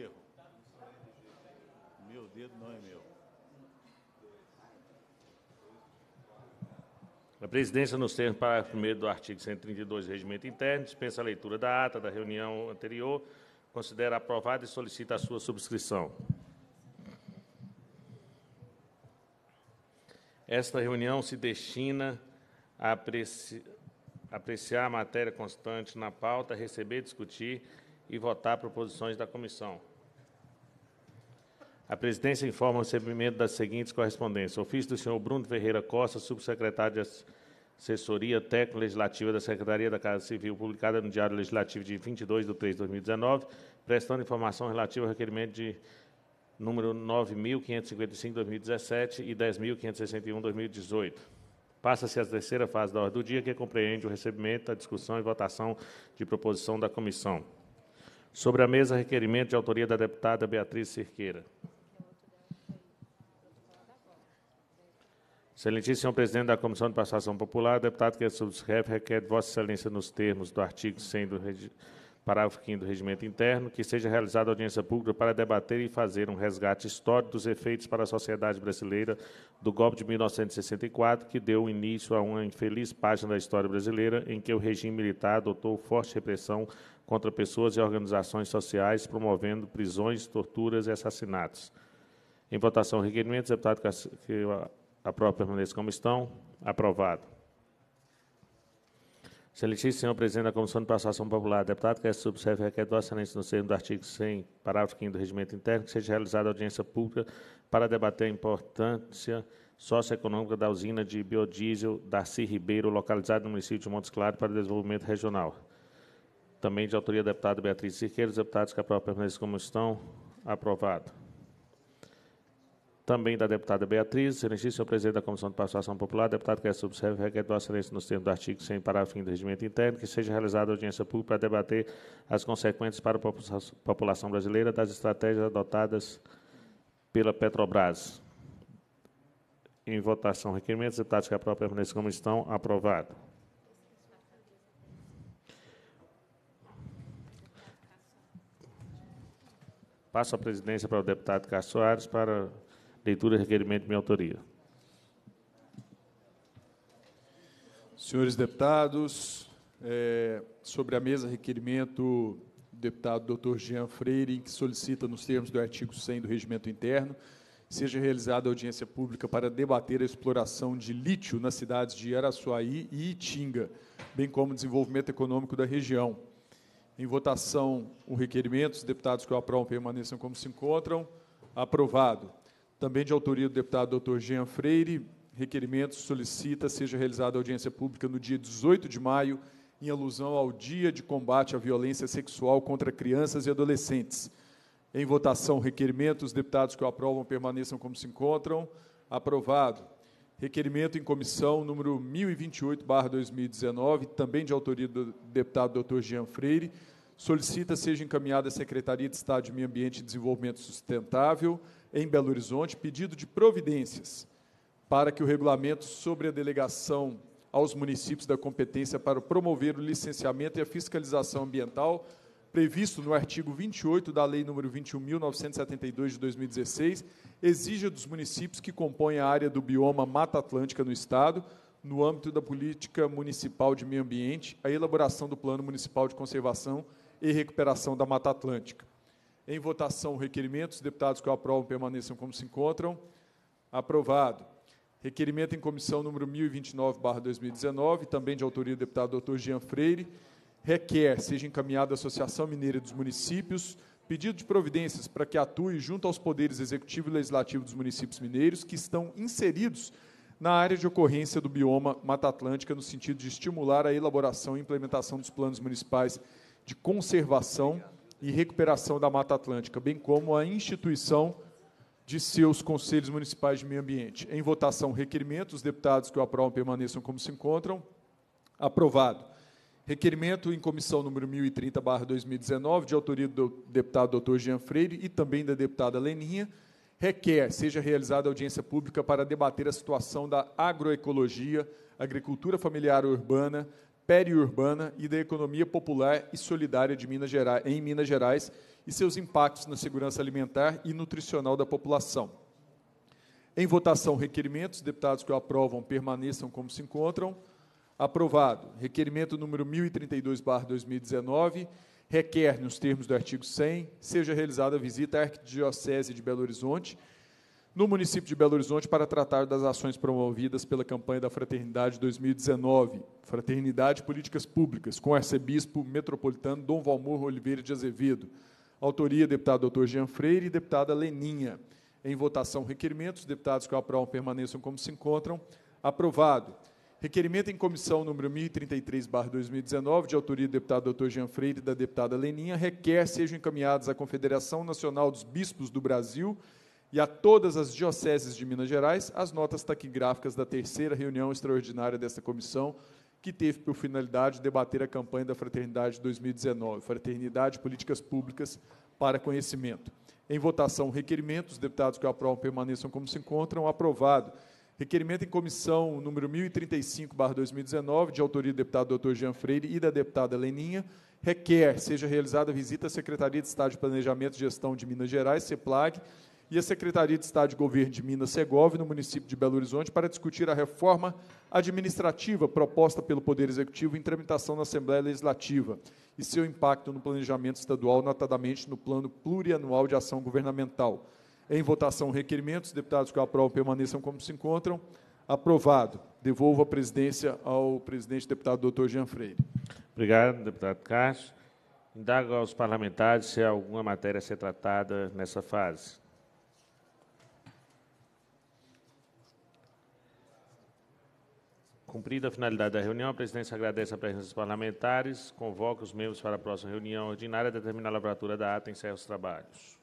Erro. Meu dedo não é meu. A presidência, nos termos do parágrafo 1 do artigo 132 do Regimento Interno, dispensa a leitura da ata da reunião anterior, considera aprovada e solicita a sua subscrição. Esta reunião se destina a apreciar a matéria constante na pauta, receber, discutir e votar proposições da comissão. A presidência informa o recebimento das seguintes correspondências. Ofício do senhor Bruno Ferreira Costa, subsecretário de Assessoria Técnico-Legislativa da Secretaria da Casa Civil, publicada no Diário Legislativo de 22 de 3 de 2019, prestando informação relativa ao requerimento de número 9.555-2017 e 10.561-2018. Passa-se a terceira fase da ordem do dia, que compreende o recebimento, a discussão e votação de proposição da comissão. Sobre a mesa, requerimento de autoria da deputada Beatriz Cirqueira. Excelentíssimo senhor presidente da Comissão de Passação Popular, deputado que é subscreve requer de Vossa Excelência, nos termos do artigo 100 do regi... parágrafo 5 do Regimento Interno, que seja realizada audiência pública para debater e fazer um resgate histórico dos efeitos para a sociedade brasileira do golpe de 1964, que deu início a uma infeliz página da história brasileira em que o regime militar adotou forte repressão contra pessoas e organizações sociais, promovendo prisões, torturas e assassinatos. Em votação, requerimentos, deputado que a própria permaneça como estão. Aprovado. Excelentíssimo senhor presidente da Comissão de Passação Popular, deputado que é subserve requer do excelência no termo do artigo 100, parágrafo 5 do regimento interno, que seja realizada audiência pública para debater a importância socioeconômica da usina de biodiesel Darcy Ribeiro, localizada no município de Montes Claros, para desenvolvimento regional. Também de autoria da deputada Beatriz Cirqueira, os deputados que aprovam permanecem como estão. Aprovado. Também da deputada Beatriz, excelentíssimo senhor presidente da Comissão de Participação Popular, deputado que é subserve, requer do excelência nos termos do artigo 100, parágrafo fim do regimento interno, que seja realizada audiência pública para debater as consequências para a população brasileira das estratégias adotadas pela Petrobras. Em votação, requerimentos, deputados que aprovam permanecem como estão, aprovado. Passo a presidência para o deputado Carlos Soares para leitura e requerimento de minha autoria. Senhores deputados, é, sobre a mesa, requerimento do deputado doutor Jean Freire, que solicita, nos termos do artigo 100 do Regimento Interno, seja realizada audiência pública para debater a exploração de lítio nas cidades de Araçuaí e Itinga, bem como o desenvolvimento econômico da região em votação, o requerimento. Os deputados que o aprovam permaneçam como se encontram. Aprovado. Também de autoria do deputado doutor Jean Freire, requerimento solicita seja realizada audiência pública no dia 18 de maio, em alusão ao Dia de Combate à Violência Sexual contra Crianças e Adolescentes. Em votação, requerimento. Os deputados que o aprovam permaneçam como se encontram. Aprovado. Requerimento em comissão número 1028/2019, também de autoria do deputado Dr. Jean Freire, solicita seja encaminhada à Secretaria de Estado de Meio Ambiente e Desenvolvimento Sustentável, em Belo Horizonte, pedido de providências para que o regulamento sobre a delegação aos municípios da competência para promover o licenciamento e a fiscalização ambiental, previsto no artigo 28 da Lei Número 21.972, de 2016, exija dos municípios que compõem a área do bioma Mata Atlântica no Estado, no âmbito da política municipal de meio ambiente, a elaboração do Plano Municipal de Conservação e recuperação da Mata Atlântica. Em votação, requerimentos. Os deputados que o aprovam permaneçam como se encontram. Aprovado. Requerimento em comissão número 1029-2019, também de autoria do deputado doutor Jean Freire, requer seja encaminhado à Associação Mineira dos Municípios pedido de providências para que atue junto aos poderes executivo e legislativo dos municípios mineiros que estão inseridos na área de ocorrência do bioma Mata Atlântica, no sentido de estimular a elaboração e implementação dos planos municipais de conservação e recuperação da Mata Atlântica, bem como a instituição de seus conselhos municipais de meio ambiente. Em votação, requerimento, os deputados que o aprovam permaneçam como se encontram. Aprovado. Requerimento em comissão número 1030/2019, de autoria do deputado Dr. Jean Freire e também da deputada Leninha, requer seja realizada audiência pública para debater a situação da agroecologia, agricultura familiar urbana, periurbana e da economia popular e solidária de Minas Gerais, em Minas Gerais e seus impactos na segurança alimentar e nutricional da população. Em votação, requerimentos. Deputados que o aprovam permaneçam como se encontram. Aprovado. Requerimento número 1032-2019. Requer, nos termos do artigo 100, seja realizada a visita à Arquidiocese de Belo Horizonte no município de Belo Horizonte para tratar das ações promovidas pela campanha da Fraternidade 2019, Fraternidade Políticas Públicas, com o arcebispo metropolitano Dom Valmor Oliveira de Azevedo. Autoria, deputado doutor Jean Freire e deputada Leninha. Em votação, requerimento. Os deputados que o aprovam permaneçam como se encontram. Aprovado. Requerimento em comissão número 1033-2019, de autoria do deputado doutor Jean Freire e da deputada Leninha, requer sejam encaminhados à Confederação Nacional dos Bispos do Brasil e a todas as dioceses de Minas Gerais as notas taquigráficas da terceira reunião extraordinária desta comissão, que teve por finalidade debater a campanha da Fraternidade 2019, Fraternidade Políticas Públicas para Conhecimento. Em votação, requerimento, os deputados que o aprovam permaneçam como se encontram, aprovado. Requerimento em comissão número 1035/2019, de autoria do deputado doutor Jean Freire e da deputada Leninha, requer seja realizada visita à Secretaria de Estado de Planejamento e Gestão de Minas Gerais, CEPLAG, e a Secretaria de Estado de Governo de Minas Segov, no município de Belo Horizonte, para discutir a reforma administrativa proposta pelo Poder Executivo em tramitação na Assembleia Legislativa e seu impacto no planejamento estadual, notadamente no Plano Plurianual de Ação Governamental. Em votação, requerimentos. Deputados que aprovam permaneçam como se encontram. Aprovado. Devolvo a presidência ao presidente deputado doutor Jean Freire. Obrigado, deputado Castro. Indago aos parlamentares se há alguma matéria a ser tratada nessa fase. Cumprida a finalidade da reunião, a presidência agradece a presença dos parlamentares, convoca os membros para a próxima reunião ordinária, determina a lavratura da ata e encerra os trabalhos.